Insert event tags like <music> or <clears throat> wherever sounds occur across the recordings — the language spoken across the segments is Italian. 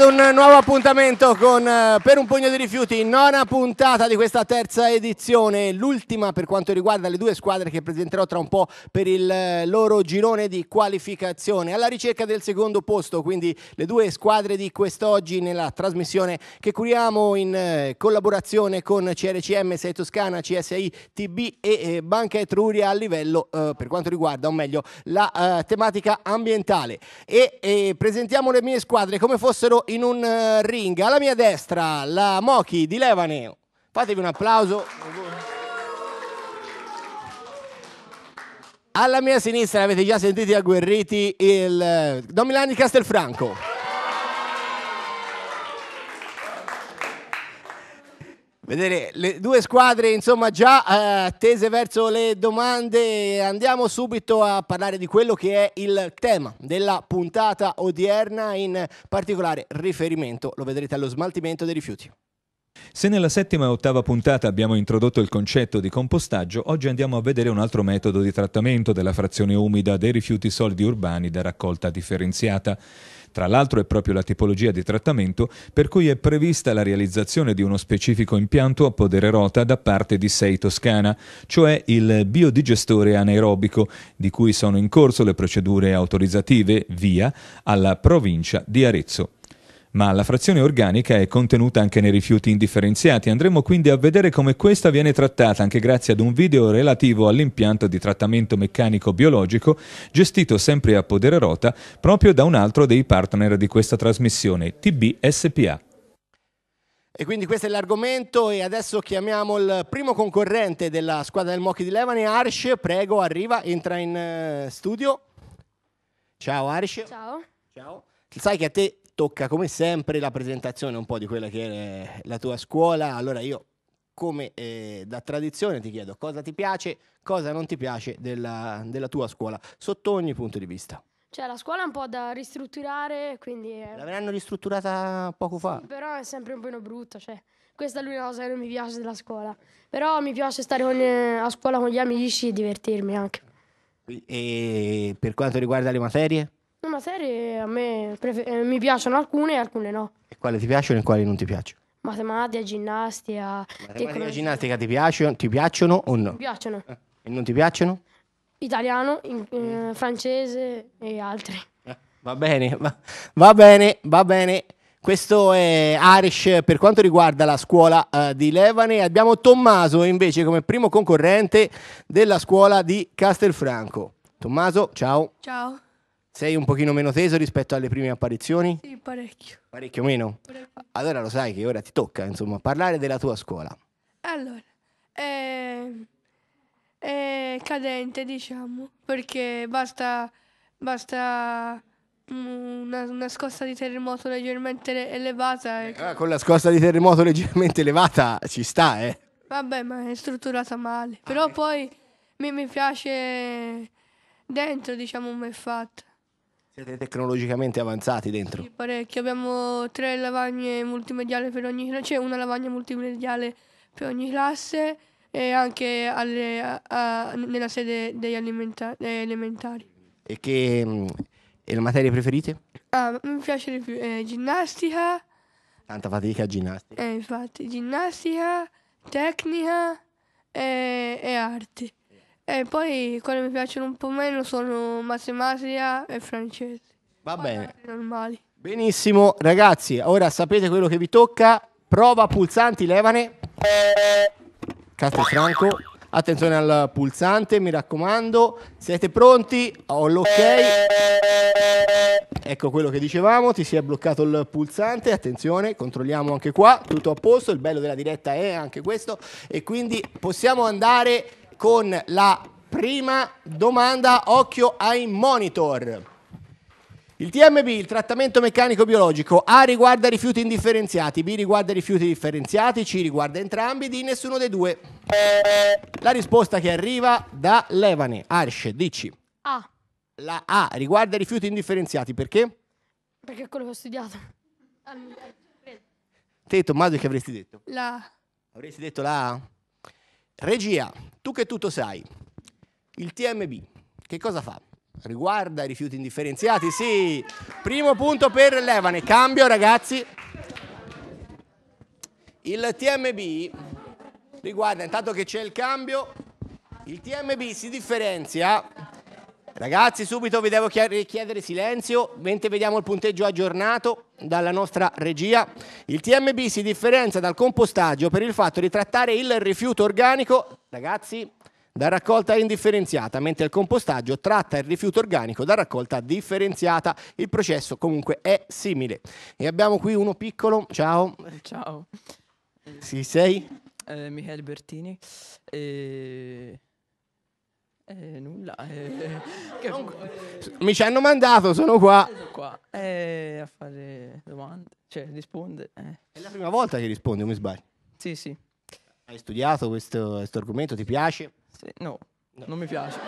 ad un nuovo appuntamento con, eh, per un pugno di rifiuti, nona puntata di questa terza edizione, l'ultima per quanto riguarda le due squadre che presenterò tra un po' per il eh, loro girone di qualificazione, alla ricerca del secondo posto, quindi le due squadre di quest'oggi nella trasmissione che curiamo in eh, collaborazione con CRCM Sei Toscana, CSI TB e Banca Etruria a livello eh, per quanto riguarda, o meglio, la eh, tematica ambientale. E eh, presentiamo le mie squadre come fossero in un eh, ring. Alla mia destra la Mochi di Levane. Fatevi un applauso. Alla mia sinistra avete già sentito agguerriti il eh, Don Milani Castelfranco. Vedere le due squadre insomma già eh, tese verso le domande, andiamo subito a parlare di quello che è il tema della puntata odierna, in particolare riferimento, lo vedrete, allo smaltimento dei rifiuti. Se nella settima e ottava puntata abbiamo introdotto il concetto di compostaggio, oggi andiamo a vedere un altro metodo di trattamento della frazione umida dei rifiuti solidi urbani da raccolta differenziata. Tra l'altro è proprio la tipologia di trattamento per cui è prevista la realizzazione di uno specifico impianto a podere rota da parte di Sei Toscana, cioè il biodigestore anaerobico, di cui sono in corso le procedure autorizzative via alla provincia di Arezzo ma la frazione organica è contenuta anche nei rifiuti indifferenziati. Andremo quindi a vedere come questa viene trattata anche grazie ad un video relativo all'impianto di trattamento meccanico biologico gestito sempre a Podere Rota proprio da un altro dei partner di questa trasmissione, TBSPA. E quindi questo è l'argomento e adesso chiamiamo il primo concorrente della squadra del Mocchi di Levane, Arsh. Prego, arriva, entra in eh, studio. Ciao Arsh. Ciao. Ciao. Sai che a te tocca come sempre la presentazione un po' di quella che è la tua scuola. Allora io, come eh, da tradizione, ti chiedo cosa ti piace, cosa non ti piace della, della, tua scuola, sotto ogni punto di vista. Cioè la scuola è un po' da ristrutturare, quindi... È... L'avranno ristrutturata poco fa. Sì, però è sempre un po' brutta, cioè... Questa è l'unica cosa che non mi piace della scuola. Però mi piace stare con, eh, a scuola con gli amici e divertirmi anche. E per quanto riguarda le materie? No, ma serie a me prefer- eh, mi piacciono alcune e alcune no. E quali ti piacciono e quali non ti piacciono? Matematica, ginnastica, Matematica e ginnastica ti piacciono, ti piacciono o Mi no? piacciono. Eh, e non ti piacciono? Italiano, in- eh, francese e altri. Eh, va bene, va, va bene, va bene. Questo è Arish per quanto riguarda la scuola eh, di Levane. Abbiamo Tommaso invece come primo concorrente della scuola di Castelfranco. Tommaso, ciao. Ciao. Sei un pochino meno teso rispetto alle prime apparizioni? Sì, parecchio. Parecchio meno? Parecchio. Allora lo sai che ora ti tocca, insomma, parlare della tua scuola. Allora, è, è cadente, diciamo, perché basta, basta una, una, scossa di terremoto leggermente elevata. E... Ah, con la scossa di terremoto leggermente elevata ci sta, eh. Vabbè, ma è strutturata male. Però ah, eh. poi mi, mi piace dentro, diciamo, come è fatta. Siete tecnologicamente avanzati dentro? Sì, parecchio. Abbiamo tre lavagne multimediali per ogni classe, cioè una lavagna multimediale per ogni classe e anche alle, a, a, nella sede degli alimenta- elementari. E che mm, e le materie preferite? Ah, mi piace di più eh, ginnastica. Tanta fatica ginnastica. Eh, infatti, ginnastica, tecnica e, e arti. E poi quelle mi piacciono un po' meno sono matematica e francese. Va bene. Normali. Benissimo, ragazzi, ora sapete quello che vi tocca. Prova pulsanti, levane. Castelfranco. Attenzione al pulsante, mi raccomando. Siete pronti? Ho oh, l'ok. Ecco quello che dicevamo, ti si è bloccato il pulsante. Attenzione, controlliamo anche qua. Tutto a posto, il bello della diretta è anche questo. E quindi possiamo andare con la prima domanda, occhio ai monitor. Il TMB, il trattamento meccanico biologico, A riguarda rifiuti indifferenziati, B riguarda rifiuti differenziati, C riguarda entrambi, D nessuno dei due. La risposta che arriva da Levane, Arsce, dici. A. La A riguarda rifiuti indifferenziati, perché? Perché è quello che ho studiato. Te Tommaso che avresti detto? La A. Avresti detto la A? Regia, tu che tutto sai, il TMB che cosa fa? Riguarda i rifiuti indifferenziati? Sì, primo punto per Levane, cambio ragazzi. Il TMB riguarda, intanto che c'è il cambio, il TMB si differenzia Ragazzi, subito vi devo chiedere silenzio mentre vediamo il punteggio aggiornato dalla nostra regia. Il TMB si differenzia dal compostaggio per il fatto di trattare il rifiuto organico, ragazzi, da raccolta indifferenziata, mentre il compostaggio tratta il rifiuto organico da raccolta differenziata. Il processo comunque è simile. E abbiamo qui uno piccolo, ciao. Ciao. Sì, sei? Eh, Michele Bertini. Eh... Eh, nulla. Eh, <laughs> che... Eh, mi ci hanno mandato, sono qua. Sono qua eh, a fare domande, cioè risponde. Eh. È la prima volta che rispondi, mi sbaglio. Sì, sì. Hai studiato questo, questo argomento? Ti piace? Sì, no, no, non mi piace.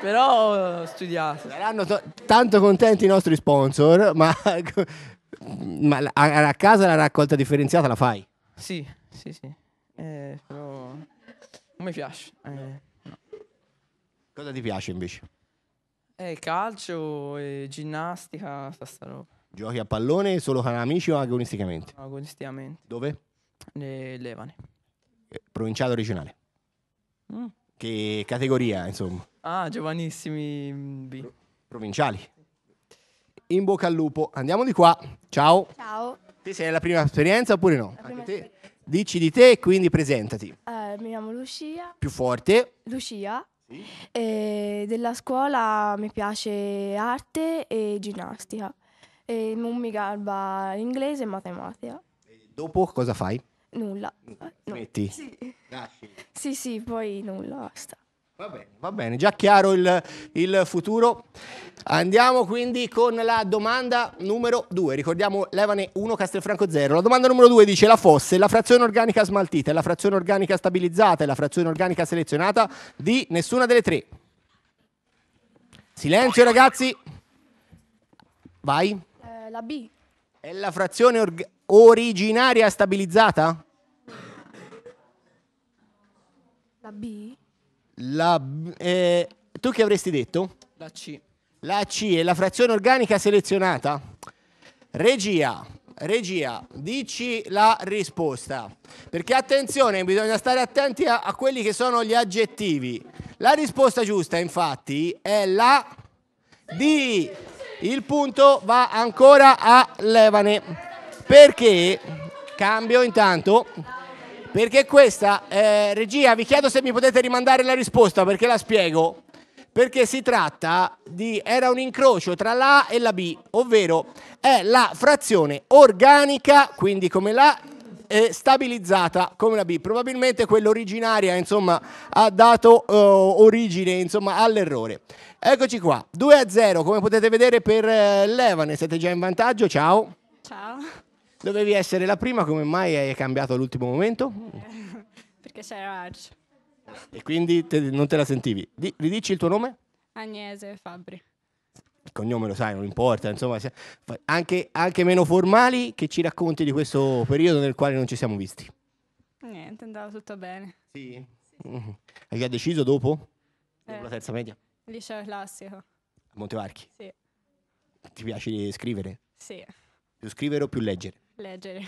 Però ho studiato. Saranno to- tanto contenti i nostri sponsor, ma, <laughs> ma a-, a-, casa la raccolta differenziata la fai? Sì, sì, sì. Eh, però non mi piace. No. Cosa ti piace invece? Eh, calcio, eh, ginnastica, stessa roba. Giochi a pallone solo con amici o agonisticamente? Agonisticamente. Dove? Le Levane. Eh, provinciale o regionale? Mm. Che categoria, insomma? Ah, giovanissimi mm, B. provinciali. In bocca al lupo. Andiamo di qua. Ciao. Ciao. Te sei la prima esperienza oppure no? La Anche te. Dici di te e quindi presentati. Eh, mi chiamo Lucia. Più forte. Lucia. E eh, della scuola mi piace arte e ginnastica. E non mi garba inglese e matematica. E dopo cosa fai? Nulla. Smetti? No. Sì. Sì, sì, poi nulla, basta. Va bene, va bene, già chiaro il, il, futuro. Andiamo quindi con la domanda numero 2. Ricordiamo Levane 1, Castelfranco 0. La domanda numero 2 dice la fosse, la frazione organica smaltita, la frazione organica stabilizzata e la frazione organica selezionata di nessuna delle tre. Silenzio ragazzi. Vai. Eh, la B. È la frazione or- originaria stabilizzata? La B? La, eh, tu che avresti detto? La C. La C è la frazione organica selezionata. Regia, regia, dici la risposta. Perché attenzione, bisogna stare attenti a, a quelli che sono gli aggettivi. La risposta giusta, infatti, è la D. Il punto va ancora a Levane. Perché, cambio intanto perché questa, eh, regia, vi chiedo se mi potete rimandare la risposta perché la spiego. Perché si tratta di, era un incrocio tra l'A e la B, ovvero è la frazione organica, quindi come la eh, stabilizzata come la B. Probabilmente quella originaria insomma, ha dato uh, origine all'errore. Eccoci qua, 2 a 0, come potete vedere per uh, Levane, siete già in vantaggio, ciao. Ciao. Dovevi essere la prima, come mai hai cambiato all'ultimo momento? <laughs> Perché c'era Arch. E quindi te, non te la sentivi. Di, ridici il tuo nome? Agnese Fabri. Il cognome lo sai, non importa, insomma, anche, anche meno formali che ci racconti di questo periodo nel quale non ci siamo visti. Niente, andava tutto bene. Sì? Mm-hmm. Hai deciso dopo? Eh, dopo la terza media? Liceo classico. A Montevarchi? Sì. Ti piace scrivere? Sì. Più scrivere o più leggere? Leggere.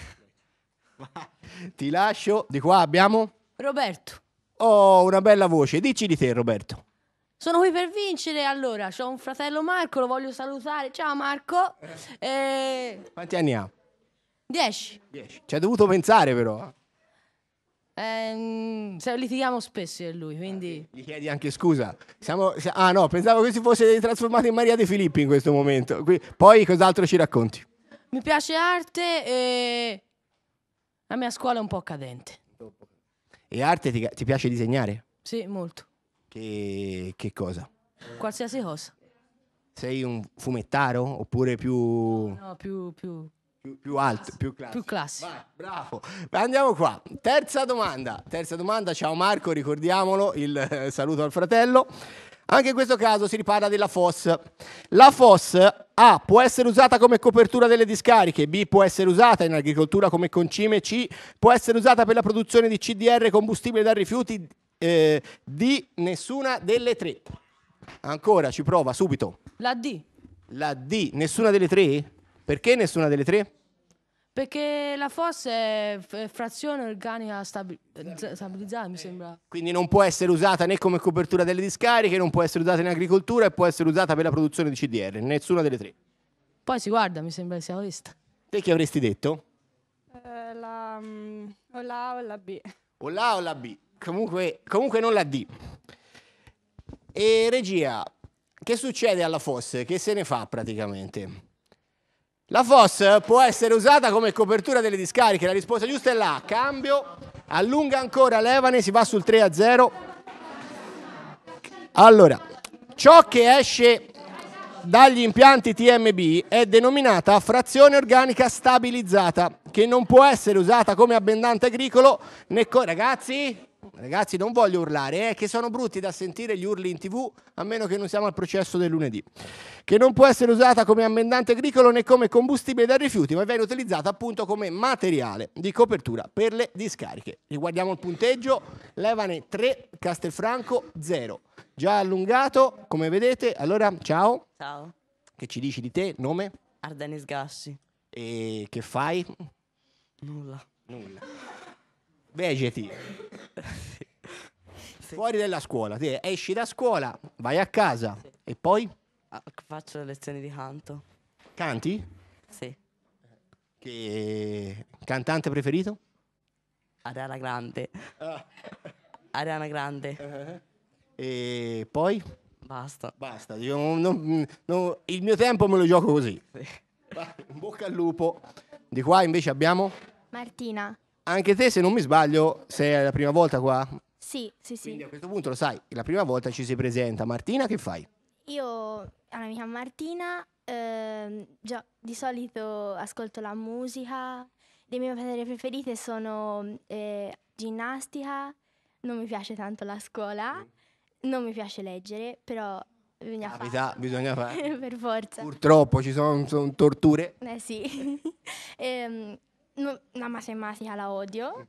<laughs> Ti lascio. Di qua abbiamo. Roberto. Oh, una bella voce. Dici di te, Roberto. Sono qui per vincere allora. Ho un fratello Marco, lo voglio salutare. Ciao Marco. E... Eh. Eh, Quanti anni ha? Dieci. Dieci. Ci hai dovuto pensare però. Ehm, litighiamo spesso io e lui, quindi... Ah, gli chiedi anche scusa. Siamo, ah no, pensavo che si fosse trasformato in Maria De Filippi in questo momento. poi cos'altro ci racconti? Mi piace arte e la mia scuola è un po' cadente. E arte ti, ti piace disegnare? Sì, molto. Che, che cosa? Qualsiasi cosa. Sei un fumettaro oppure più... No, più... più... Più, più, alto, più classico. Più classico. Vai, bravo. Andiamo qua. Terza domanda. Terza domanda. Ciao Marco, ricordiamolo, il eh, saluto al fratello. Anche in questo caso si riparla della FOS. La FOS A può essere usata come copertura delle discariche, B può essere usata in agricoltura come concime, C può essere usata per la produzione di CDR combustibile da rifiuti, eh, D nessuna delle tre. Ancora, ci prova subito. La D. La D, nessuna delle tre? Perché nessuna delle tre? Perché la forza è frazione organica stabi- eh, stabilizzata, mi sembra. Quindi non può essere usata né come copertura delle discariche, non può essere usata in agricoltura e può essere usata per la produzione di CDR, nessuna delle tre. Poi si guarda, mi sembra che sia questa. Te che avresti detto? Eh, la, mm, o la A o la B. O la A o la B. Comunque, comunque non la D. E regia, che succede alla FOS? Che se ne fa praticamente? La FOS può essere usata come copertura delle discariche, la risposta giusta è là, cambio, allunga ancora Levane, si va sul 3 a 0. Allora, ciò che esce dagli impianti TMB è denominata frazione organica stabilizzata, che non può essere usata come abbendante agricolo né... Ragazzi, Ragazzi, non voglio urlare, eh, che sono brutti da sentire gli urli in tv, a meno che non siamo al processo del lunedì. Che non può essere usata come ammendante agricolo né come combustibile da rifiuti, ma viene utilizzata appunto come materiale di copertura per le discariche. Riguardiamo il punteggio, Levane 3, Castelfranco 0. Già allungato, come vedete. Allora, ciao. Ciao. Che ci dici di te? Nome? Ardenis Gassi. E che fai? Nulla. Nulla vegeti. <laughs> Sì. Fuori dalla scuola, sì, esci da scuola, vai a casa sì. e poi? Ah, faccio le lezioni di canto. Canti? Sì. Che cantante preferito? Ariana Grande. Ah. Ariana Grande. Uh-huh. E poi? Basta. Basta, non, non, non, il mio tempo me lo gioco così. Sì. bocca al lupo. Di qua invece abbiamo? Martina. Anche te, se non mi sbaglio, sei la prima volta qua? Sì, sì, sì. Quindi a questo punto lo sai, la prima volta ci si presenta. Martina, che fai? Io, allora, ah, mi chiamo Martina, ehm, già, di solito ascolto la musica, le mie materie preferite sono eh, ginnastica, non mi piace tanto la scuola, mm. non mi piace leggere, però bisogna fare. Capita, bisogna fare. <laughs> per forza. Purtroppo ci sono, sono torture. Eh sì. <laughs> e, ehm, No, la matematica la odio. Mm.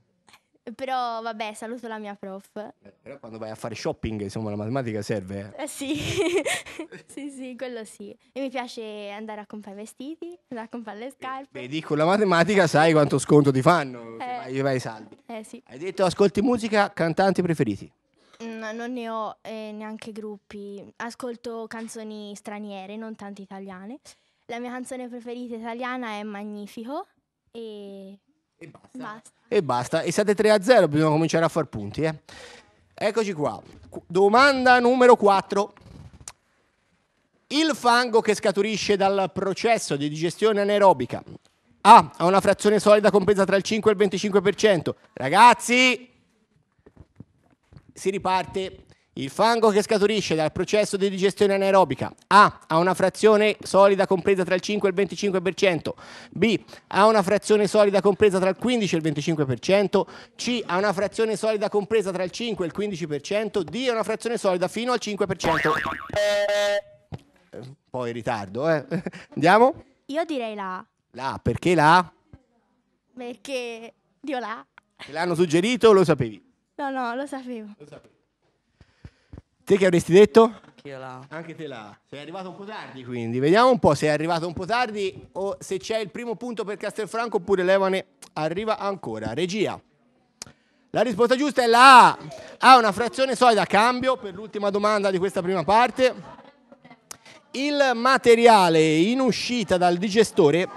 Però vabbè, saluto la mia prof. Eh, però quando vai a fare shopping, insomma, la matematica serve. Eh, eh sì. <laughs> sì, sì, quello sì. E mi piace andare a comprare vestiti, andare a comprare le scarpe. Beh, dico, la matematica sai quanto sconto ti fanno, eh. vai, vai salvi. Eh sì. Hai detto ascolti musica, cantanti preferiti? No, mm, non ne ho eh, neanche gruppi. Ascolto canzoni straniere, non tante italiane. La mia canzone preferita italiana è Magnifico e... E basta. basta. E basta. E siete 3 a 0, bisogna cominciare a far punti. Eh. Eccoci qua. Domanda numero 4. Il fango che scaturisce dal processo di digestione anaerobica A. Ha una frazione solida compresa tra il 5 e il 25%. Ragazzi, si riparte il fango che scaturisce dal processo di digestione anaerobica A. Ha una frazione solida compresa tra il 5 e il 25%. B. Ha una frazione solida compresa tra il 15 e il 25%. C. Ha una frazione solida compresa tra il 5 e il 15%. D. Ha una frazione solida fino al 5%. Un po' in ritardo, eh. <laughs> Andiamo? Io direi la A. La A, perché la A? Perché dio la A. Te l'hanno suggerito o lo sapevi? No, no, lo sapevo. Lo sapevo. Te che avresti detto? Anche Anch'io là. Anche te là. Sei arrivato un po' tardi quindi. Vediamo un po' se è arrivato un po' tardi o se c'è il primo punto per Castelfranco oppure Levane arriva ancora. Regia. La risposta giusta è la A. Ha una frazione solida a cambio per l'ultima domanda di questa prima parte. Il materiale in uscita dal digestore.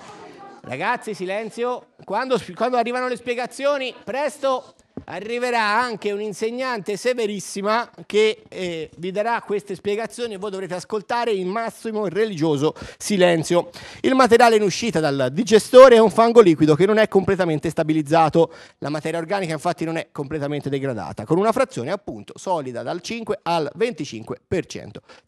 Ragazzi, silenzio. Quando, quando arrivano le spiegazioni, presto arriverà anche un'insegnante severissima che eh, vi darà queste spiegazioni e voi dovrete ascoltare in massimo religioso silenzio. Il materiale in uscita dal digestore è un fango liquido che non è completamente stabilizzato, la materia organica infatti non è completamente degradata, con una frazione appunto solida dal 5 al 25%.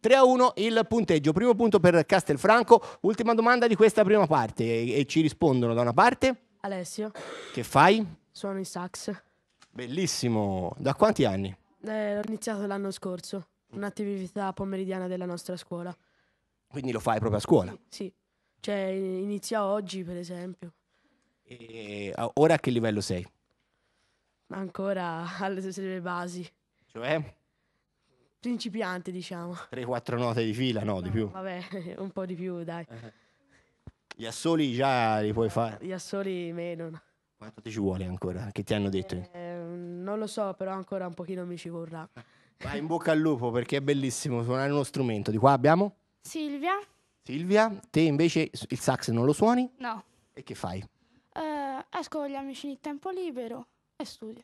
3 a 1 il punteggio, primo punto per Castelfranco, ultima domanda di questa prima parte e, e ci rispondono da una parte Alessio. Che fai? Suono i sax. Bellissimo. Da quanti anni? Eh, l'ho iniziato l'anno scorso, un'attività pomeridiana della nostra scuola. Quindi lo fai proprio a scuola? Sì, sì. cioè inizia oggi per esempio. E ora a che livello sei? Ancora alle stesse basi. Cioè? Principiante diciamo. 3-4 note di fila, no, no, di più. Vabbè, <laughs> un po' di più dai. Gli assoli già li puoi fare? Gli assoli meno. Quanto ti ci vuole ancora? Che ti hanno detto? Eh, non lo so, però ancora un pochino mi ci vorrà. <laughs> Vai in bocca al lupo perché è bellissimo suonare uno strumento. Di qua abbiamo? Silvia. Silvia, te invece il sax non lo suoni? No. E che fai? Eh, esco con gli amici in tempo libero e studio.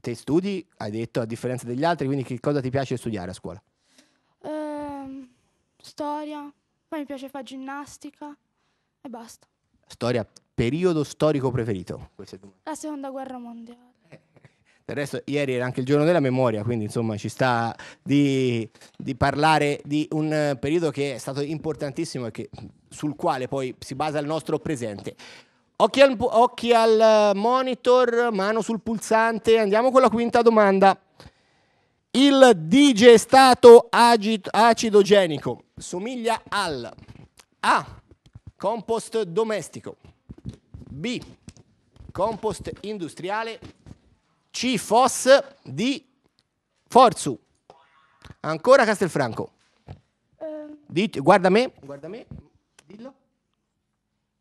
Te studi, hai detto, a differenza degli altri, quindi che cosa ti piace studiare a scuola? Eh, storia, poi mi piace fare ginnastica e basta. Storia, periodo storico preferito? La seconda guerra mondiale. Del resto, ieri era anche il giorno della memoria, quindi insomma ci sta di, di parlare di un eh, periodo che è stato importantissimo e che, sul quale poi si basa il nostro presente. Occhi al, occhi al eh, monitor, mano sul pulsante, andiamo con la quinta domanda. Il digestato agit- acidogenico somiglia al A. Compost domestico B. Compost industriale Cifos di Forzu. Ancora Castelfranco. Ehm. Dite, guarda me, guarda me, dillo.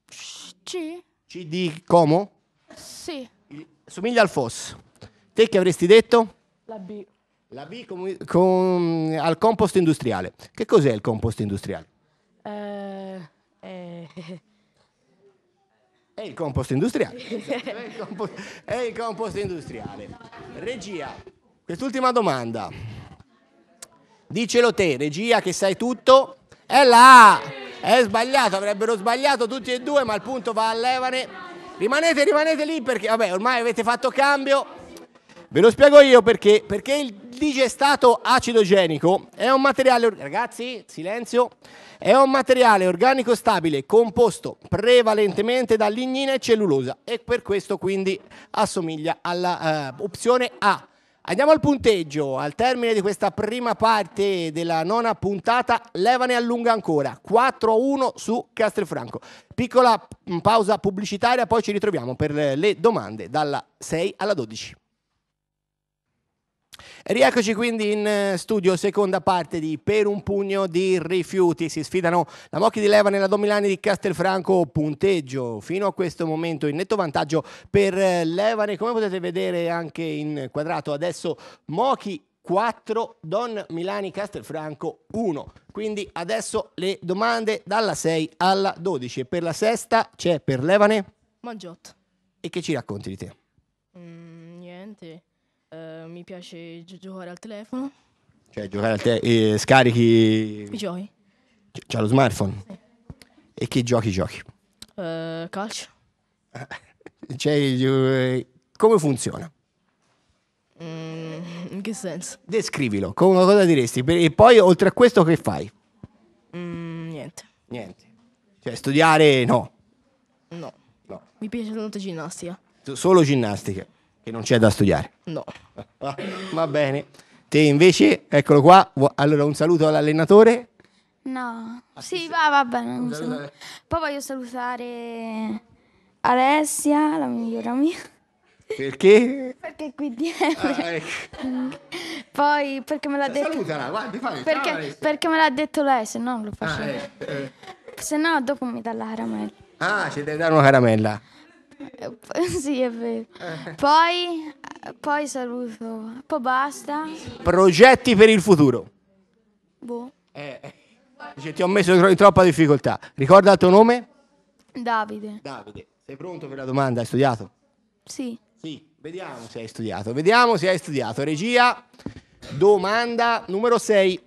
C? C di Como? Sì. somiglia al Fos. Te che avresti detto? La B. La B com, com, al compost industriale. Che cos'è il compost industriale? Eh, eh, è il compost industriale. è, il compost, è il compost industriale. Regia, quest'ultima domanda. Dicelo te, regia, che sai tutto. È là! È sbagliato, avrebbero sbagliato tutti e due, ma il punto va a Levane. Rimanete, rimanete lì perché, vabbè, ormai avete fatto cambio. Ve lo spiego io perché, perché il digestato acidogenico è un materiale, ragazzi, silenzio, è un materiale organico stabile composto prevalentemente da lignina e cellulosa e per questo quindi assomiglia all'opzione eh, uh, A. Andiamo al punteggio, al termine di questa prima parte della nona puntata, Levane allunga ancora, 4-1 su Castelfranco. Piccola pausa pubblicitaria, poi ci ritroviamo per le domande dalla 6 alla 12. Rieccoci quindi in eh, studio, seconda parte di Per un pugno di rifiuti. Si sfidano la Mocchi di Leva nella Domilani di Castelfranco, punteggio fino a questo momento in netto vantaggio per eh, Levane. Come potete vedere anche in quadrato adesso Mochi 4, Don Milani Castelfranco 1. Quindi adesso le domande dalla 6 alla 12 e per la sesta c'è per Levane Maggiotto. E che ci racconti di te? Mm, niente. Uh, mi piace gi- giocare al telefono. Cioè, giocare al telefono. Eh, scarichi. I giochi. C- c'ha lo smartphone. Sì. E che giochi giochi? Uh, calcio. <laughs> cioè, eh, come funziona? Mm, in che senso? Descrivilo, come cosa diresti? E poi oltre a questo che fai? Mm, niente. Niente. Cioè studiare no. No. no. Mi piace tanto ginnastica. Solo ginnastica che non c'è da studiare. No. <laughs> Va bene. Te invece, eccolo qua. Allora, un saluto all'allenatore. No. Ah, sì, va, va bene. Un saluto. Poi voglio salutare Alessia, la migliore amica. Perché? perché qui dietro. Ah, ecco. Poi perché me l'ha detto. Salutala, guardi, fai. Perché, ciao, perché me l'ha detto lei, se no lo ah, facevo. Ah, eh, eh. Se no dopo mi dà la caramella. Ah, ci deve dare una caramella. Eh, <laughs> sì, è vero. Eh. Poi, poi saluto. Poi basta. Progetti per il futuro. Boh. Eh, cioè, ti ho messo in troppa difficoltà. Ricorda il tuo nome? Davide. Davide. Sei pronto per la domanda? Hai studiato? Sì. Sì, vediamo se hai studiato. Vediamo se hai studiato. Regia, domanda numero 6.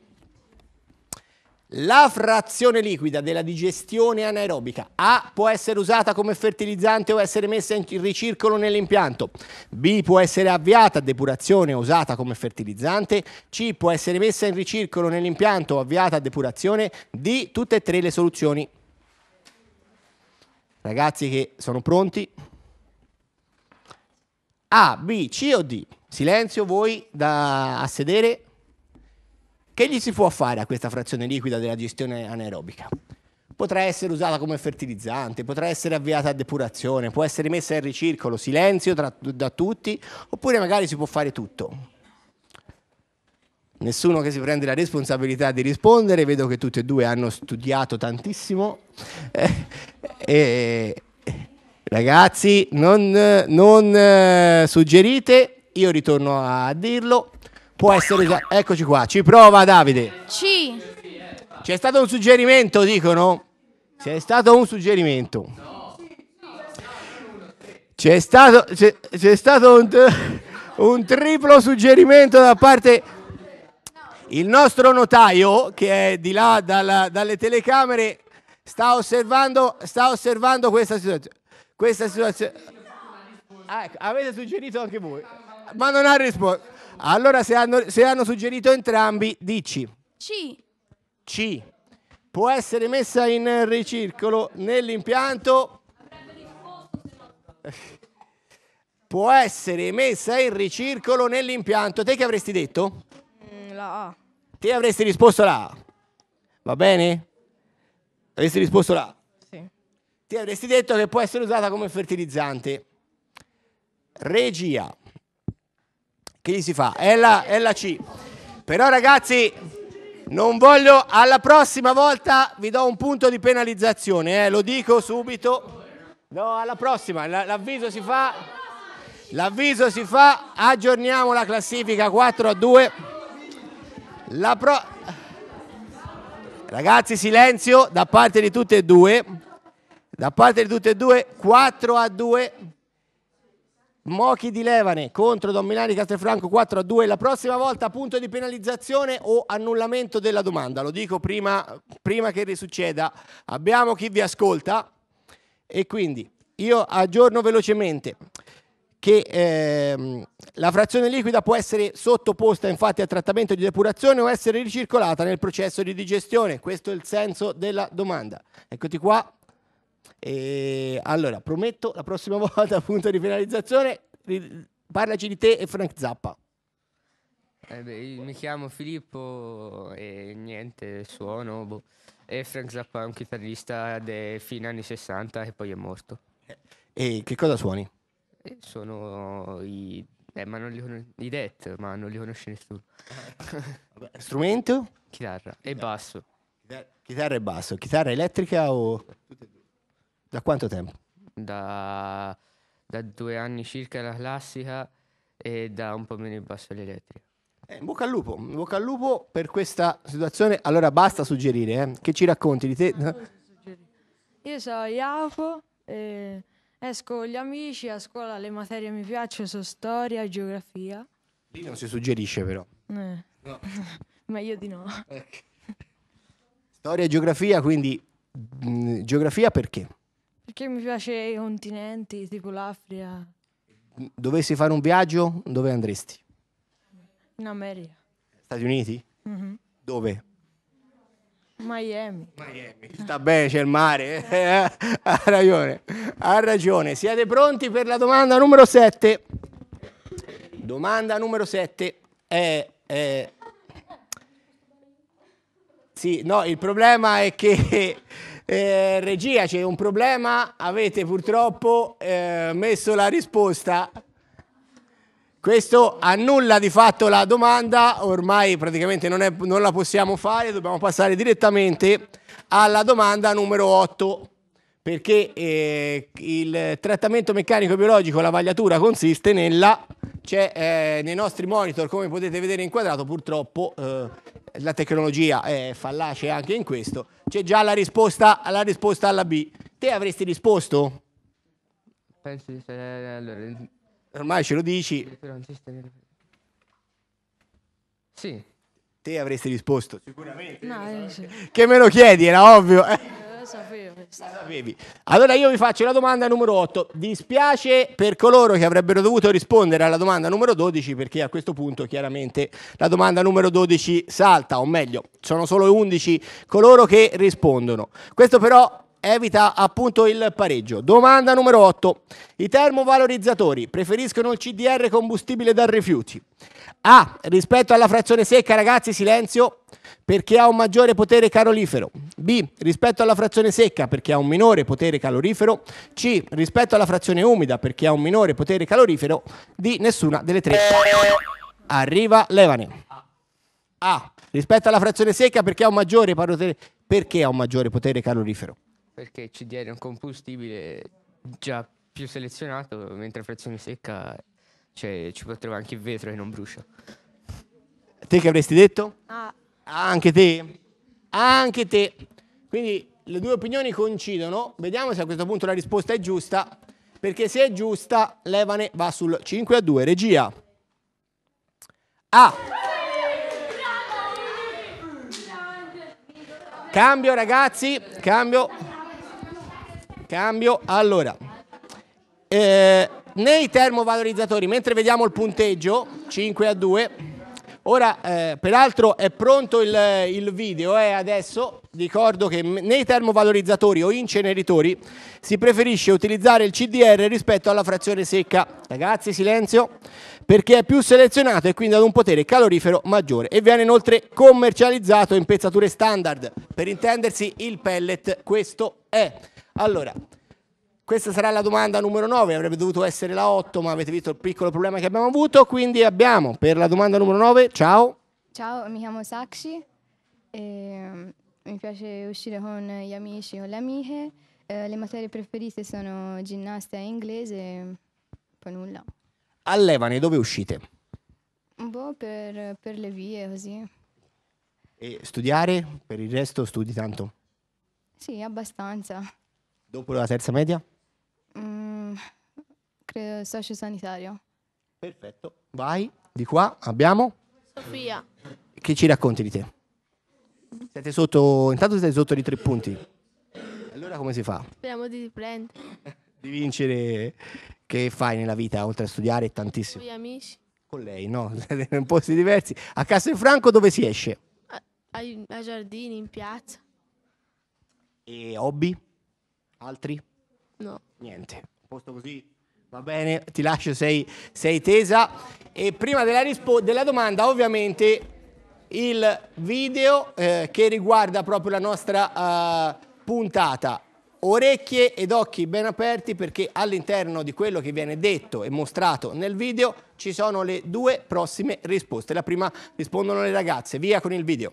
La frazione liquida della digestione anaerobica A può essere usata come fertilizzante o essere messa in ricircolo nell'impianto. B può essere avviata a depurazione o usata come fertilizzante. C può essere messa in ricircolo nell'impianto o avviata a depurazione. D tutte e tre le soluzioni. Ragazzi che sono pronti? A, B, C o D? Silenzio voi da a sedere. Che gli si può fare a questa frazione liquida della gestione anaerobica? Potrà essere usata come fertilizzante, potrà essere avviata a depurazione, può essere messa in ricircolo, silenzio tra, da tutti, oppure magari si può fare tutto. Nessuno che si prende la responsabilità di rispondere, vedo che tutti e due hanno studiato tantissimo. Eh, eh, ragazzi, non, non eh, suggerite, io ritorno a dirlo, può essere Eccoci qua, ci prova Davide. C. C'è stato un suggerimento, dicono? C'è stato un suggerimento. C'è stato, c'è, c'è stato un, un, triplo suggerimento da parte... Il nostro notaio, che è di là dalla, dalle telecamere, sta osservando, sta osservando questa situazione. Questa situazione. Ah, ecco, avete suggerito anche voi, ma non ha risposto. Allora, se hanno, se hanno suggerito entrambi, dici. C. C. Può essere messa in ricircolo nell'impianto. <laughs> Può essere messa in ricircolo nell'impianto. Te che avresti detto? Mm, la A. Te avresti risposto la A. Va bene? Avresti risposto la A. Sì. Ti avresti detto che può essere usata come fertilizzante. Regia. Che gli si fa? È la, è la C. Però ragazzi, non voglio, alla prossima volta vi do un punto di penalizzazione, eh, lo dico subito. No, alla prossima, l'avviso si fa, l'avviso si fa, aggiorniamo la classifica 4 a 2. La pro... Ragazzi, silenzio da parte di tutte e due, da parte di tutte e due, 4 a 2. Mochi di Levane contro Don Milani Castelfranco 4 a 2. La prossima volta punto di penalizzazione o annullamento della domanda. Lo dico prima, prima che risucceda. Abbiamo chi vi ascolta e quindi io aggiorno velocemente che ehm, la frazione liquida può essere sottoposta infatti a trattamento di depurazione o essere ricircolata nel processo di digestione. Questo è il senso della domanda. Eccoti qua. E allora, prometto la prossima <laughs> volta, punto di finalizzazione, parlaci di te e Frank Zappa. Eh beh, mi chiamo Filippo e niente, suono. Boh. E Frank Zappa è un chitarrista dei fine anni 60 e poi è morto. E che cosa suoni? Eh, sono i eh, ma non li, con- i Det, ma non li conosce nessuno. <laughs> strumento? Chitarra e basso. Chitarra e basso. Chitarra elettrica o... Tutte e due. Da quanto tempo? Da, da due anni circa la classica e da un po' meno il bassola elettrica. Eh, bocca al lupo, bocca al lupo per questa situazione. Allora basta suggerire, eh. che ci racconti di te? Ah, Io sono Iafo, eh, esco con gli amici, a scuola le materie mi piacciono, sono storia, geografia. Lì non si suggerisce però. Eh. No. <laughs> Meglio di no. Ecco. Storia e geografia, quindi mh, mm, geografia perché? Perché mi piace i continenti, tipo l'Africa. Dovessi fare un viaggio, dove andresti? In America. Stati Uniti? Mm-hmm. Dove? Miami. Miami. Sta bene, c'è il mare. Eh? ha ragione, ha ragione. Siete pronti per la domanda numero 7? Domanda numero 7 è... è... Sì, no, il problema è che eh, regia, c'è un problema, avete purtroppo eh, messo la risposta. Questo annulla di fatto la domanda, ormai praticamente non, è, non la possiamo fare, dobbiamo passare direttamente alla domanda numero 8 perché eh, il trattamento meccanico biologico, la vagliatura consiste nella c'è eh, nei nostri monitor, come potete vedere inquadrato, purtroppo eh, la tecnologia è fallace anche in questo, c'è già la risposta, la risposta alla B. Te avresti risposto? Penso di stare... Allora, Ormai ce lo dici. Sì. Te avresti risposto? Sicuramente. No, eh, Che me lo chiedi, era ovvio sapevo. Sapevi. Allora io vi faccio la domanda numero 8. Dispiace per coloro che avrebbero dovuto rispondere alla domanda numero 12 perché a questo punto chiaramente la domanda numero 12 salta, o meglio, sono solo 11 coloro che rispondono. Questo però evita appunto il pareggio. Domanda numero 8. I termovalorizzatori preferiscono il CDR combustibile da rifiuti. A. Rispetto alla frazione secca, ragazzi, silenzio perché ha un maggiore potere calorifero. B. Rispetto alla frazione secca perché ha un minore potere calorifero. C. Rispetto alla frazione umida perché ha un minore potere calorifero di nessuna delle tre. Arriva Levane. A. Rispetto alla frazione secca perché ha un maggiore potere, perché ha un maggiore potere calorifero. Perché il CDR è un combustibile già più selezionato, mentre frazione secca cioè, ci può trovare anche il vetro e non brucia. Te che avresti detto? Ah. Anche te? Anche te. Quindi le due opinioni coincidono. Vediamo se a questo punto la risposta è giusta. Perché se è giusta, Levane va sul 5 a 2. Regia. A. Cambio ragazzi, cambio. Cambio. Allora, eh, nei termovalorizzatori, mentre vediamo il punteggio, 5 a 2, Ora, eh, peraltro, è pronto il, il video e eh, adesso ricordo che nei termovalorizzatori o inceneritori si preferisce utilizzare il CDR rispetto alla frazione secca. Ragazzi, silenzio, perché è più selezionato e quindi ha un potere calorifero maggiore e viene inoltre commercializzato in pezzature standard. Per intendersi, il pellet questo è. Allora, questa sarà la domanda numero 9, avrebbe dovuto essere la 8, ma avete visto il piccolo problema che abbiamo avuto, quindi abbiamo per la domanda numero 9, ciao. Ciao, mi chiamo Sakshi, ehm, mi piace uscire con gli amici, con le amiche, eh, le materie preferite sono ginnastica e inglese, poi nulla. A Levane dove uscite? Boh, per, per le vie così. E studiare? Per il resto studi tanto? Sì, abbastanza. Dopo la terza media? Mm, credo socio sanitario. Perfetto, vai di qua, abbiamo Sofia. Che ci racconti di te? Siete sotto, intanto siete sotto di tre punti. Allora come si fa? Speriamo di riprendere. di vincere. Che fai nella vita oltre a studiare tantissimo? Con gli amici. Con lei, no? in <laughs> posti diversi. A Castelfranco dove si esce? A, ai, ai giardini, in piazza. E hobby? Altri? No niente, posto così Va bene, ti lascio, sei, sei tesa. E prima della, rispo- della domanda, ovviamente, il video eh, che riguarda proprio la nostra eh, puntata. Orecchie ed occhi ben aperti perché all'interno di quello che viene detto e mostrato nel video ci sono le due prossime risposte. La prima rispondono le ragazze. Via con il video.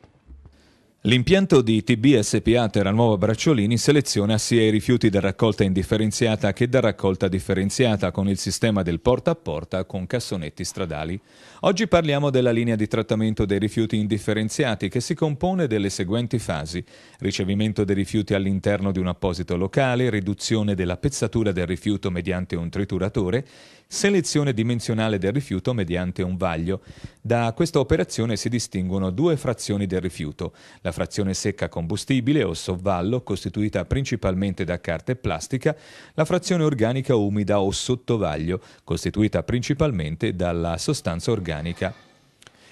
L'impianto di TBSPA SPA Terranuova Bracciolini seleziona sia i rifiuti da raccolta indifferenziata che da raccolta differenziata con il sistema del porta a porta con cassonetti stradali. Oggi parliamo della linea di trattamento dei rifiuti indifferenziati che si compone delle seguenti fasi: ricevimento dei rifiuti all'interno di un apposito locale, riduzione della pezzatura del rifiuto mediante un trituratore, selezione dimensionale del rifiuto mediante un vaglio. Da questa operazione si distinguono due frazioni del rifiuto, la frazione secca combustibile o sovvallo costituita principalmente da carta e plastica, la frazione organica umida o sottovaglio costituita principalmente dalla sostanza organica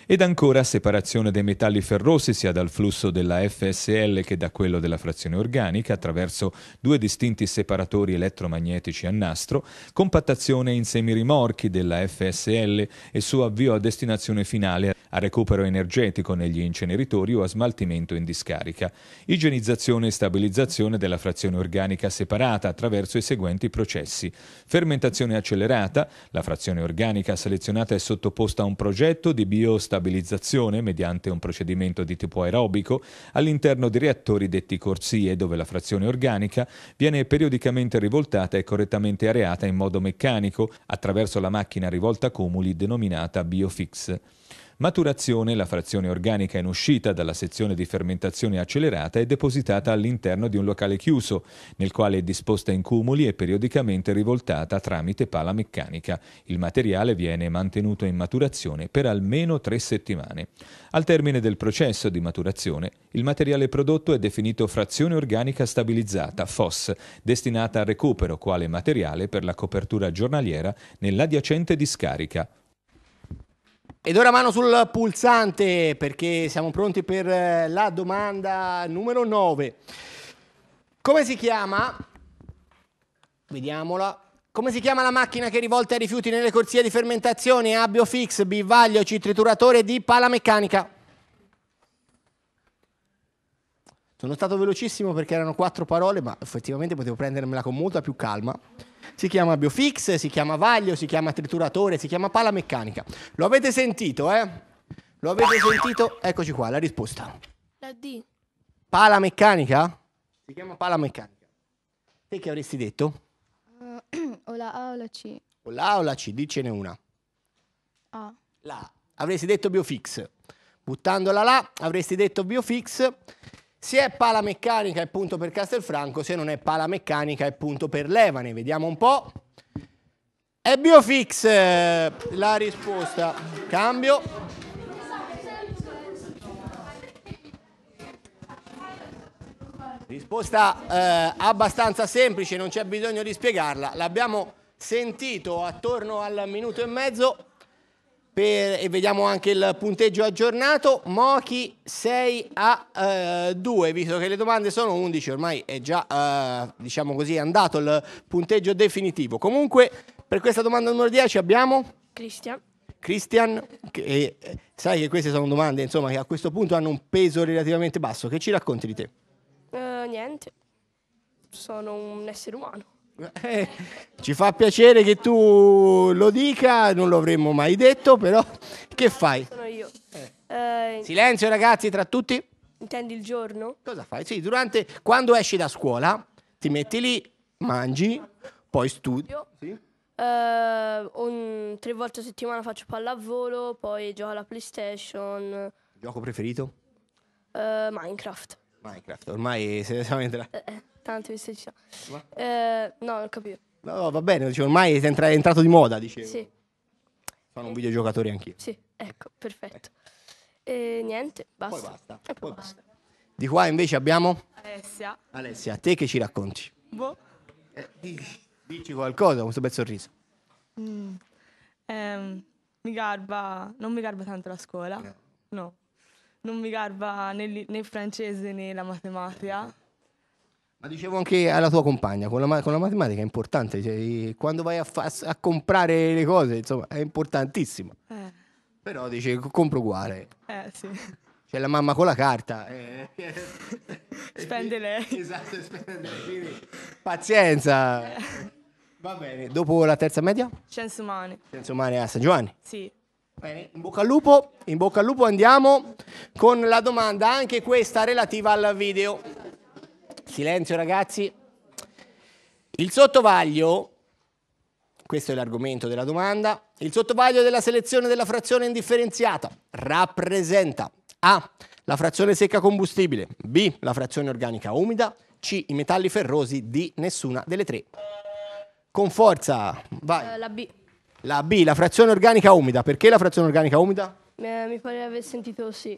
ed ancora separazione dei metalli ferrosi sia dal flusso della FSL che da quello della frazione organica attraverso due distinti separatori elettromagnetici a nastro, compattazione in semirimorchi della FSL e suo avvio a destinazione finale a recupero energetico negli inceneritori o a smaltimento in discarica, igienizzazione e stabilizzazione della frazione organica separata attraverso i seguenti processi, fermentazione accelerata, la frazione organica selezionata è sottoposta a un progetto di biostabilizzazione stabilizzazione mediante un procedimento di tipo aerobico all'interno di reattori detti corsie dove la frazione organica viene periodicamente rivoltata e correttamente areata in modo meccanico attraverso la macchina rivolta cumuli denominata Biofix. Maturazione, la frazione organica in uscita dalla sezione di fermentazione accelerata è depositata all'interno di un locale chiuso, nel quale è disposta in cumuli e periodicamente rivoltata tramite pala meccanica. Il materiale viene mantenuto in maturazione per almeno tre settimane. Al termine del processo di maturazione, il materiale prodotto è definito frazione organica stabilizzata, FOS, destinata al recupero quale materiale per la copertura giornaliera nell'adiacente discarica. Ed ora mano sul pulsante perché siamo pronti per eh, la domanda numero 9. Come si chiama? Vediamola. Come si chiama la macchina che rivolta ai rifiuti nelle corsie di fermentazione? A, Biofix, B, Vaglio, C, trituratore, D, pala meccanica. Sono stato velocissimo perché erano quattro parole, ma effettivamente potevo prendermela con molta più calma si chiama Biofix, si chiama Vaglio, si chiama Trituratore, si chiama Pala Meccanica. Lo avete sentito, eh? Lo avete sentito? Eccoci qua, la risposta. La D. Pala Meccanica? Si chiama Pala Meccanica. Te che avresti detto? Uh, <clears throat> o la A o la C. O la A o la C, dicene una. A. La Avresti detto Biofix. Buttandola là, avresti detto Biofix se è pala meccanica è punto per Castelfranco, se non è pala meccanica è punto per Levane. Vediamo un po'. È Biofix eh, la risposta. Cambio. Risposta eh, abbastanza semplice, non c'è bisogno di spiegarla. L'abbiamo sentito attorno al minuto e mezzo per, e vediamo anche il punteggio aggiornato, Mochi 6 a eh, 2, visto che le domande sono 11, ormai è già, eh, diciamo così, andato il punteggio definitivo. Comunque, per questa domanda numero 10 abbiamo... Cristian. Cristian, eh, sai che queste sono domande, insomma, che a questo punto hanno un peso relativamente basso. Che ci racconti di te? Eh, niente, sono un essere umano. Eh, ci fa piacere che tu lo dica, non l'avremmo mai detto, però che fai? Sono io. Eh. eh. Silenzio ragazzi tra tutti. Intendi il giorno? Cosa fai? Sì, durante quando esci da scuola ti metti lì, mangi, poi studi. Sì. Uh, un, tre volte a settimana faccio pallavolo, poi gioco alla PlayStation. Gioco preferito? Uh, Minecraft. Minecraft, ormai se ne siamo entrati. Eh. Tanto visto ci sono. Eh, no, non capivo. No, no, va bene, dicevo, ormai è, entrato di moda, dicevo. Sì. Sono un videogiocatore anch'io. Sì, ecco, perfetto. E niente, basta. Poi basta. E poi basta. basta. Di qua invece abbiamo Alessia. Alessia, te che ci racconti? Boh. Eh, dici, dici qualcosa con questo bel sorriso. Mm. Eh, mi garba, non mi garba tanto la scuola, no. Eh. no. Non mi garba né, né il francese né la matematica. Eh. Ma dicevo anche alla tua compagna, con la, con la matematica è importante, cioè, quando vai a, fa- a, comprare le cose, insomma, è importantissimo. Eh. Però dice, compro uguale. Eh, sì. C'è la mamma con la carta. Eh. <laughs> spende lei. <laughs> Esatto, spende lei. Pazienza. Eh. Va bene, dopo la terza media? Scienze umane. Scienze umane a San Giovanni? Sì. Bene, in bocca al lupo, in bocca al lupo andiamo con la domanda anche questa relativa al video. Silenzio ragazzi. Il sottovaglio, questo è l'argomento della domanda, il sottovaglio della selezione della frazione indifferenziata rappresenta A. La frazione secca combustibile, B. La frazione organica umida, C. I metalli ferrosi, D. Nessuna delle tre. Con forza, vai. Eh, la B. La B, la frazione organica umida. Perché la frazione organica umida? Eh, mi pare di aver sentito sì.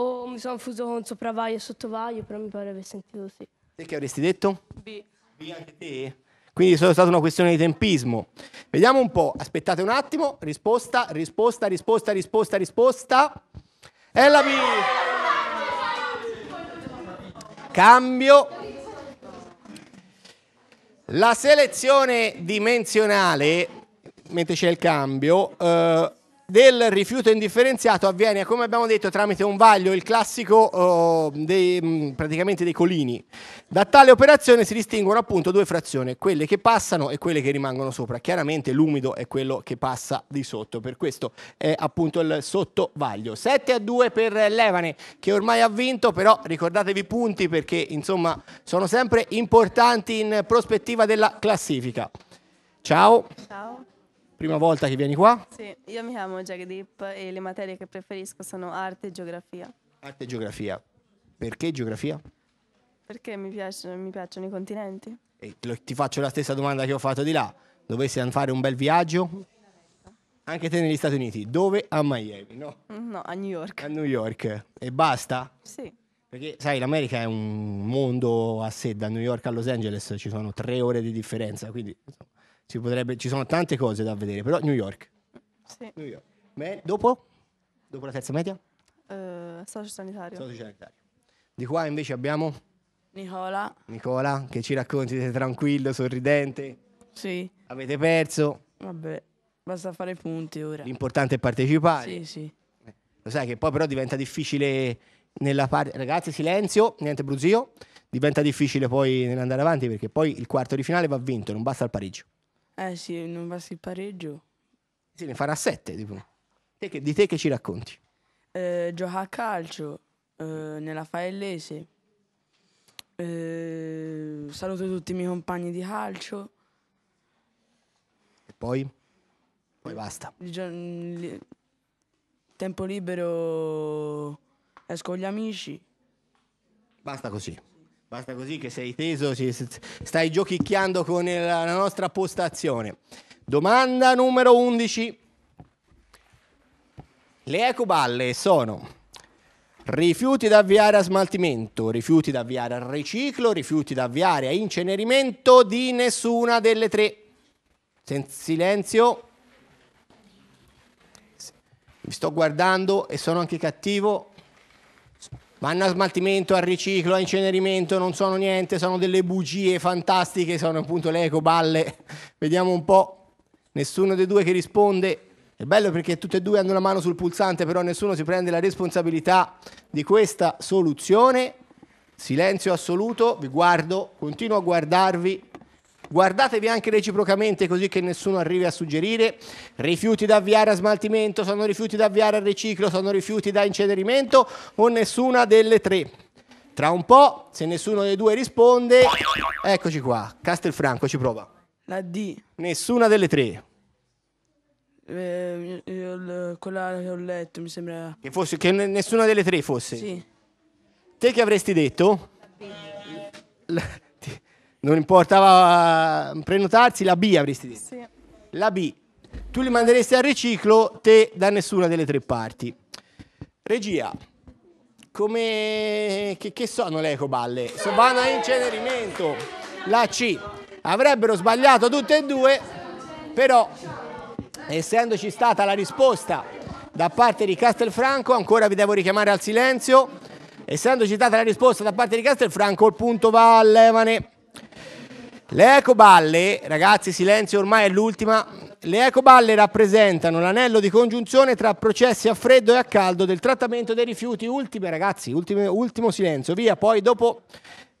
O mi sono fuso con sopravaglio e sottovaglio, però mi pare aver sentito sì. E che avresti detto? B. B anche te? Quindi è stata una questione di tempismo. Vediamo un po', aspettate un attimo, risposta, risposta, risposta, risposta, risposta. È la B. Cambio. La selezione dimensionale, mentre c'è il cambio, eh, del rifiuto indifferenziato avviene, come abbiamo detto, tramite un vaglio, il classico oh, dei, mm, praticamente dei colini. Da tale operazione si distinguono appunto due frazioni, quelle che passano e quelle che rimangono sopra. Chiaramente l'umido è quello che passa di sotto, per questo è appunto il sottovaglio. 7 a 2 per Levane che ormai ha vinto, però ricordatevi i punti perché insomma sono sempre importanti in prospettiva della classifica. Ciao. Ciao prima volta che vieni qua? Sì, io mi chiamo Jagdeep e le materie che preferisco sono arte e geografia. Arte e geografia. Perché geografia? Perché mi, piace, mi piacciono i continenti. E ti faccio la stessa domanda che ho fatto di là. Dovessi fare un bel viaggio? Anche te negli Stati Uniti. Dove? A Miami, no? No, a New York. A New York. E basta? Sì. Perché sai, l'America è un mondo a sé, da New York a Los Angeles ci sono tre ore di differenza, quindi insomma, potrebbe, ci sono tante cose da vedere, però New York. Sì. New York. Me, dopo? Dopo la terza media? Uh, eh, sociosanitario. Sociosanitario. Di qua invece abbiamo? Nicola. Nicola, che ci racconti, siete tranquillo, sorridente. Sì. Avete perso. Vabbè, basta fare punti ora. L'importante è partecipare. Sì, sì. Eh, lo sai che poi però diventa difficile nella parte... Ragazzi, silenzio, niente bruzio. Diventa difficile poi nell'andare avanti perché poi il quarto di finale va vinto, non basta il pareggio. Eh sì, non basta il pareggio. Sì, ne farà sette. Tipo. Te che- di te che ci racconti? Eh, gioca a calcio eh, nella Faellese. Eh, saluto tutti i miei compagni di calcio. E poi? Poi basta. tempo libero esco con gli amici. Basta così. Basta così che sei teso, stai giochicchiando con la nostra postazione. Domanda numero 11. Le ecoballe sono rifiuti da avviare a smaltimento, rifiuti da avviare al riciclo, rifiuti da avviare a incenerimento di nessuna delle tre. Silenzio. Vi sto guardando e sono anche cattivo, vanno a smaltimento, a riciclo, a incenerimento, non sono niente, sono delle bugie fantastiche, sono appunto le ecoballe. <laughs> Vediamo un po', nessuno dei due che risponde. È bello perché tutte e due hanno la mano sul pulsante, però nessuno si prende la responsabilità di questa soluzione. Silenzio assoluto, vi guardo, continuo a guardarvi. Guardatevi anche reciprocamente così che nessuno arrivi a suggerire rifiuti da avviare a smaltimento, sono rifiuti da avviare al riciclo, sono rifiuti da incenerimento o nessuna delle tre. Tra un po', se nessuno dei due risponde, eccoci qua, Castelfranco ci prova. La D. Nessuna delle tre. Eh, io, quella che ho letto mi sembra... Che, fosse, che nessuna delle tre fosse? Sì. Te che avresti detto? La B. Non importava eh, prenotarsi, la B avresti detto. Sì. La B. Tu li manderesti al riciclo, te da nessuna delle tre parti. Regia, come... Che, che sono le ecoballe? So, vanno a incenerimento. La C. Avrebbero sbagliato tutte e due, però essendoci stata la risposta da parte di Castelfranco, ancora vi devo richiamare al silenzio, essendoci stata la risposta da parte di Castelfranco, il punto va a Levane. Le ecoballe, ragazzi, silenzio, ormai è l'ultima. Le ecoballe rappresentano l'anello di congiunzione tra processi a freddo e a caldo del trattamento dei rifiuti. Ultime, ragazzi, ultime, ultimo silenzio. Via, poi dopo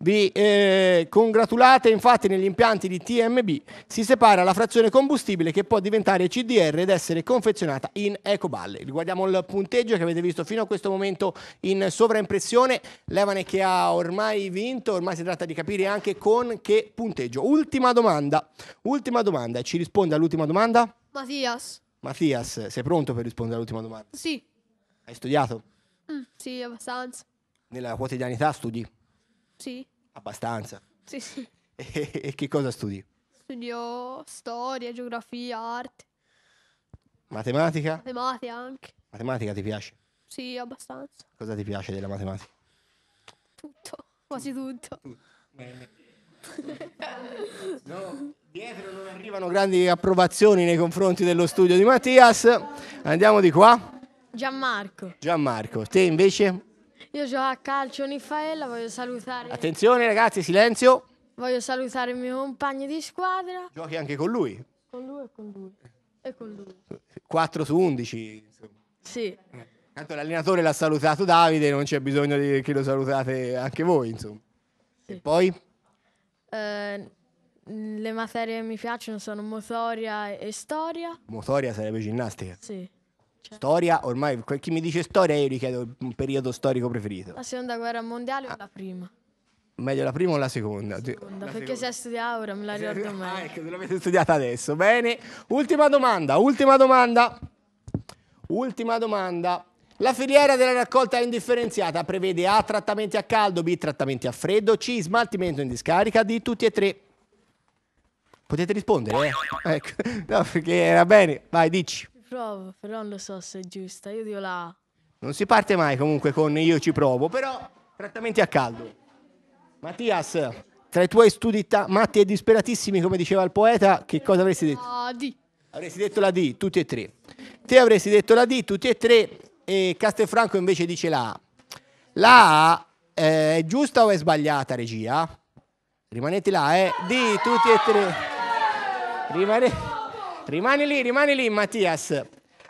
vi eh, congratulate infatti negli impianti di TMB si separa la frazione combustibile che può diventare CDR ed essere confezionata in ecoballe. Riguardiamo il punteggio che avete visto fino a questo momento in sovraimpressione. Levane che ha ormai vinto, ormai si tratta di capire anche con che punteggio. Ultima domanda, ultima domanda, ci risponde all'ultima domanda? Mattias. Mattias, sei pronto per rispondere all'ultima domanda? Sì. Hai studiato? Mm, sì, abbastanza. Nella quotidianità studi? Sì. Abbastanza. Sì, sì. E, e che cosa studi? Studio storia, geografia, arte. Matematica? Matematica anche. Matematica ti piace? Sì, abbastanza. Cosa ti piace della matematica? Tutto, quasi tutto. Bene. no, dietro non arrivano grandi approvazioni nei confronti dello studio di Mattias. Andiamo di qua. Gianmarco. Gianmarco, te invece? Io gioco a calcio Nifaella, voglio salutare... Attenzione ragazzi, silenzio! Voglio salutare il mio compagno di squadra. Giochi anche con lui? Con lui e con lui. E con lui. 4 su 11. Insomma. Sì. Tanto l'allenatore l'ha salutato Davide, non c'è bisogno di, che lo salutate anche voi, insomma. Sì. E poi? Eh, le materie che mi piacciono sono motoria e storia. Motoria sarebbe ginnastica? Sì. Cioè. Storia, ormai chi mi dice storia io gli chiedo un periodo storico preferito. La seconda guerra mondiale ah. o la prima? Meglio la prima o la seconda? La seconda la perché seconda. se studiavo ora me la ricordo meglio. Ah, ecco, l'avete studiata adesso. Bene, ultima domanda, ultima domanda. Ultima domanda. La filiera della raccolta indifferenziata prevede A trattamenti a caldo, B trattamenti a freddo, C smaltimento in discarica, D tutti e tre. Potete rispondere, eh? Ecco, <laughs> no, perché era bene. Vai, dici provo, però non lo so se è giusta, io dico la A. Non si parte mai comunque con io ci provo, però trattamenti a caldo. Mattias, tra i tuoi studi ta- matti e disperatissimi, come diceva il poeta, che cosa avresti detto? La D. Avresti detto la D, tutti e tre. Te avresti detto la D, tutti e tre, e Castelfranco invece dice la A. La A eh, è giusta o è sbagliata, regia? Rimanete là, eh? D, tutti e tre. Rimanete... Rimani lì, rimani lì Mattias.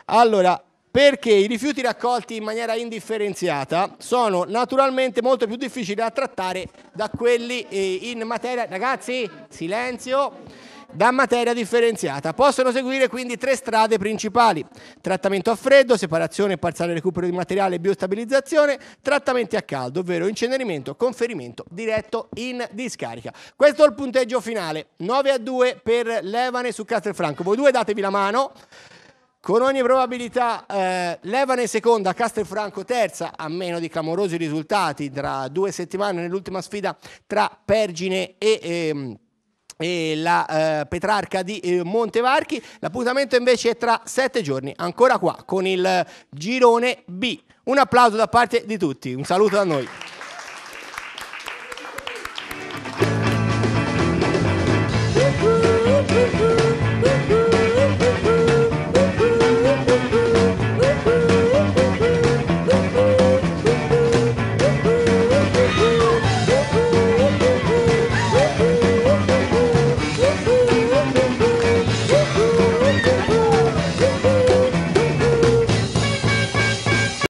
Allora, perché i rifiuti raccolti in maniera indifferenziata sono naturalmente molto più difficili da trattare da quelli eh, in materia... Ragazzi, silenzio! da materia differenziata. Possono seguire quindi tre strade principali: trattamento a freddo, separazione e parziale recupero di materiale e biostabilizzazione, trattamenti a caldo, ovvero incenerimento, conferimento diretto in discarica. Questo è il punteggio finale: 9 a 2 per Levane su Castelfranco. Voi due datevi la mano. Con ogni probabilità eh, Levane seconda, Castelfranco terza, a meno di clamorosi risultati tra due settimane nell'ultima sfida tra Pergine e... Ehm, e la eh, Petrarca di eh, Montevarchi. L'appuntamento invece è tra sette giorni, ancora qua, con il eh, girone B. Un applauso da parte di tutti, un saluto da noi.